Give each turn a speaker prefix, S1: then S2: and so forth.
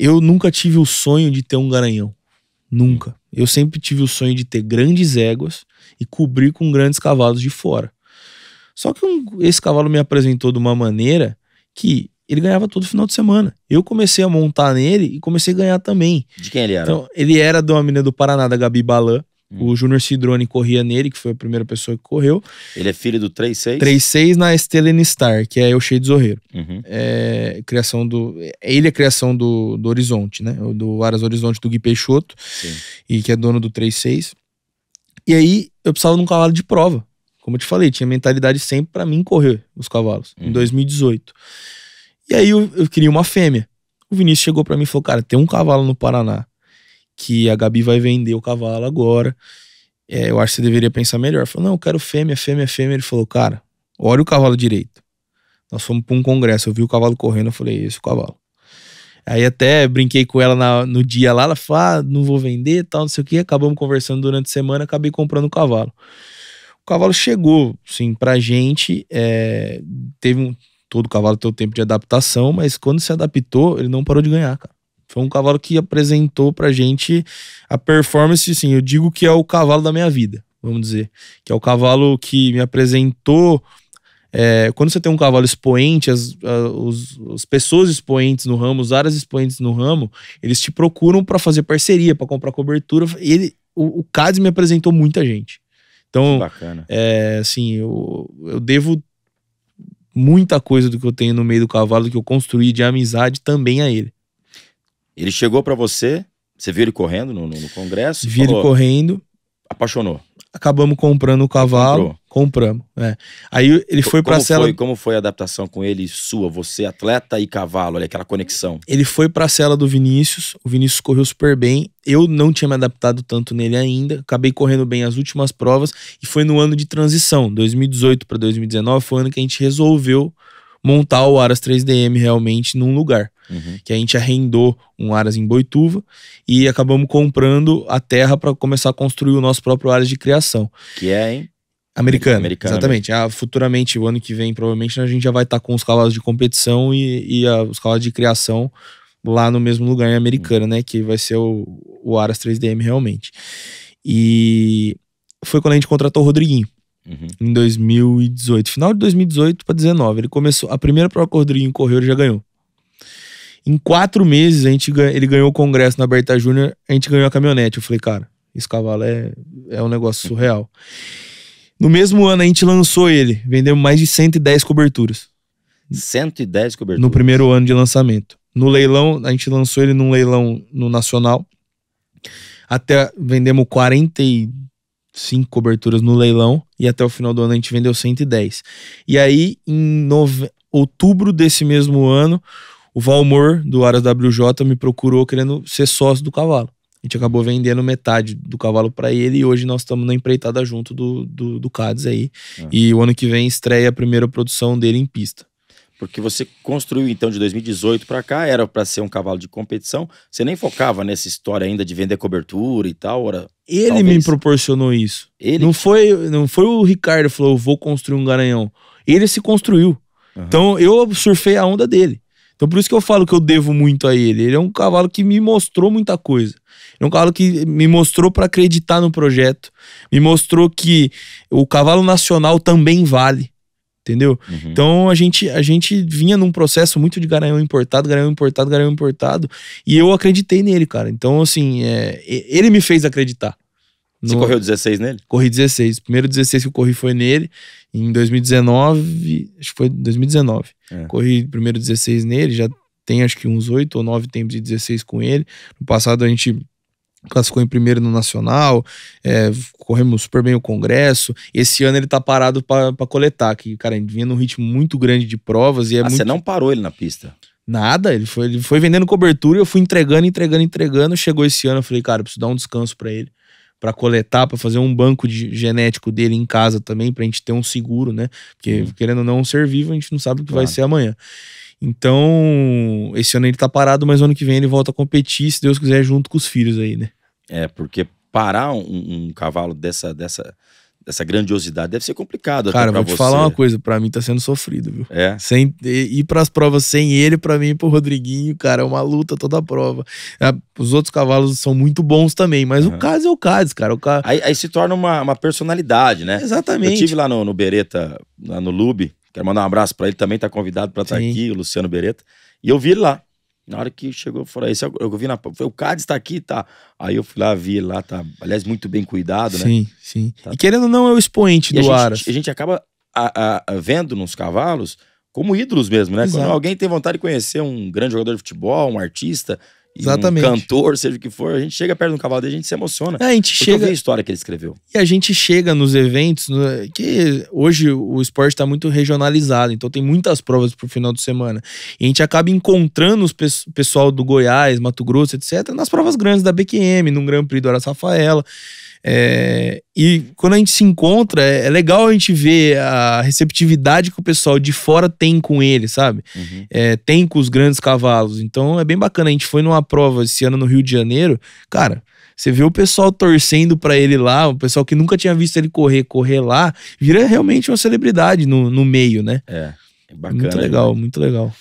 S1: Eu nunca tive o sonho de ter um garanhão. Nunca. Eu sempre tive o sonho de ter grandes éguas e cobrir com grandes cavalos de fora. Só que um, esse cavalo me apresentou de uma maneira que ele ganhava todo final de semana. Eu comecei a montar nele e comecei a ganhar também.
S2: De quem ele era? Então,
S1: ele era de uma menina do Paraná, da Gabi Balan. Hum. O Júnior Cidrone corria nele, que foi a primeira pessoa que correu.
S2: Ele é filho do 3-6
S1: na Estelen Star, que é de Zorreiro. Uhum. É, criação do, é, ele é criação do, do Horizonte, né? Do Aras Horizonte do Gui Peixoto, Sim. e que é dono do 3-6. E aí eu precisava de um cavalo de prova. Como eu te falei, tinha mentalidade sempre para mim correr os cavalos, uhum. em 2018. E aí eu, eu queria uma fêmea. O Vinícius chegou para mim e falou: Cara, tem um cavalo no Paraná que a Gabi vai vender o cavalo agora. É, eu acho que você deveria pensar melhor. Falou, não, eu quero fêmea, fêmea, fêmea. Ele falou, cara, olha o cavalo direito. Nós fomos para um congresso, eu vi o cavalo correndo, eu falei, é esse é o cavalo. Aí até brinquei com ela na, no dia lá, ela falou, ah, não vou vender, tal, não sei o que. Acabamos conversando durante a semana, acabei comprando o cavalo. O cavalo chegou, sim, pra gente, é, teve um, todo o cavalo tem o tempo de adaptação, mas quando se adaptou, ele não parou de ganhar, cara. Foi um cavalo que apresentou pra gente a performance, assim, eu digo que é o cavalo da minha vida, vamos dizer. Que é o cavalo que me apresentou. É, quando você tem um cavalo expoente, as, as, as, pessoas expoentes no ramo, os áreas expoentes no ramo, eles te procuram para fazer parceria, para comprar cobertura. Ele, o, o Cades me apresentou muita gente. Então, é, assim, eu, eu devo muita coisa do que eu tenho no meio do cavalo, que eu construí de amizade também a ele.
S2: Ele chegou para você, você viu ele correndo no, no, no congresso? Vi ele correndo. Apaixonou.
S1: Acabamos comprando o cavalo. Compramos.
S2: É. Aí ele foi para a cela. Foi, como foi a adaptação com ele, sua, você, atleta e cavalo, olha, aquela conexão?
S1: Ele foi para a cela do Vinícius. O Vinícius correu super bem. Eu não tinha me adaptado tanto nele ainda. Acabei correndo bem as últimas provas. E foi no ano de transição, 2018 para 2019, foi o ano que a gente resolveu montar o Aras 3DM realmente num lugar. Uhum. Que a gente arrendou um Aras em Boituva e acabamos comprando a terra para começar a construir o nosso próprio Aras de criação.
S2: Que é, hein? Americana, exatamente.
S1: Ah, futuramente, o ano que vem, provavelmente, a gente já vai estar tá com os cavalos de competição e, e a, os cavalos de criação lá no mesmo lugar em Americana, uhum. né? Que vai ser o, o Aras 3DM realmente. E foi quando a gente contratou o Rodriguinho. Uhum. Em 2018, final de 2018 para 19, ele começou. A primeira prova que o Rodriguinho correu, ele já ganhou. Em quatro meses, a gente, ele ganhou o congresso na Berta Júnior, a gente ganhou a caminhonete. Eu falei, cara, esse cavalo é, é um negócio uhum. surreal. No mesmo ano, a gente lançou ele, vendemos mais de 110 coberturas.
S2: 110 coberturas? No primeiro
S1: ano de lançamento. No leilão, a gente lançou ele num leilão no Nacional. Até vendemos 42 cinco coberturas no leilão e até o final do ano a gente vendeu 110. E aí, em nove... outubro desse mesmo ano, o Valmor do Aras WJ me procurou querendo ser sócio do cavalo. A gente acabou vendendo metade do cavalo para ele e hoje nós estamos na empreitada junto do, do, do Cades aí. É. E o ano que vem estreia a primeira produção
S2: dele em pista. Porque você construiu então de 2018 para cá, era para ser um cavalo de competição. Você nem focava nessa história ainda de vender cobertura e tal, era
S1: Ele talvez... me proporcionou isso. Ele? Não foi, não foi o Ricardo que falou, vou construir um garanhão. Ele se construiu. Uhum. Então eu surfei a onda dele. Então por isso que eu falo que eu devo muito a ele. Ele é um cavalo que me mostrou muita coisa. é um cavalo que me mostrou para acreditar no projeto, me mostrou que o cavalo nacional também vale entendeu? Uhum. Então a gente, a gente vinha num processo muito de garanhão importado, garanhão importado, garanhão importado, e eu acreditei nele, cara. Então, assim, é, ele me fez acreditar. No... Você correu
S2: 16 nele?
S1: Corri 16. O primeiro 16 que eu corri foi nele, em 2019, acho que foi 2019. É. Corri primeiro 16 nele, já tem acho que uns 8 ou 9 tempos de 16 com ele. No passado a gente classificou em primeiro no Nacional, é, corremos super bem o Congresso. Esse ano ele tá parado para coletar, que, cara, ele vinha num ritmo muito grande de provas e é ah, muito... você não parou ele na pista? Nada, ele foi, ele foi vendendo cobertura e eu fui entregando, entregando, entregando. Chegou esse ano, eu falei, cara, eu preciso dar um descanso para ele para coletar, para fazer um banco de genético dele em casa também, para a gente ter um seguro, né? Porque, uhum. querendo ou não, um ser vivo, a gente não sabe o que claro. vai ser amanhã. Então, esse ano ele tá parado, mas ano que vem ele volta a competir, se Deus quiser, junto com os filhos aí, né?
S2: É, porque parar um, um cavalo dessa, dessa, dessa grandiosidade deve ser complicado. Cara, vou te falar uma
S1: coisa, para mim tá sendo sofrido, viu?
S2: É. Sem,
S1: ir pras provas sem ele, para mim e pro Rodriguinho, cara, é uma luta toda a
S2: prova. Ah, os outros cavalos são muito bons também, mas uhum. o caso é o caso, cara. O caso... Aí, aí se torna uma, uma personalidade, né? Exatamente. Eu tive lá no, no Bereta, lá no Lube, Quero mandar um abraço para ele, também tá convidado para estar tá aqui, o Luciano Beretta. E eu vi ele lá. Na hora que chegou, eu falei, esse eu, é eu vi na. o Cádiz tá aqui, tá. Aí eu fui lá, vi ele lá, tá. Aliás, muito bem cuidado, né? Sim,
S1: sim. Tá. E querendo ou não, é o expoente do a gente,
S2: a gente acaba a, a, vendo nos cavalos como ídolos mesmo, né? Exato. Quando alguém tem vontade de conhecer um grande jogador de futebol, um artista, Exatamente. um cantor, seja o que for, a gente chega perto de um cavalo dele, a gente se emociona. É, a gente chega. Eu vi a história que ele escreveu.
S1: E a gente chega nos eventos, no... que hoje o esporte está muito regionalizado, então tem muitas provas pro final de semana. E a gente acaba encontrando os pe pessoal do Goiás, Mato Grosso, etc., nas provas grandes da BQM, num Grand Prix do Araçafaela. Rafaela. É, e quando a gente se encontra, é, é legal a gente ver a receptividade que o pessoal de fora tem com ele, sabe? Uhum. É, tem com os grandes cavalos. Então é bem bacana. A gente foi numa prova esse ano no Rio de Janeiro, cara. Você vê o pessoal torcendo para ele lá, o pessoal que nunca tinha visto ele correr, correr lá, vira realmente uma celebridade no, no meio, né? É. é bacana, muito legal, né? muito legal.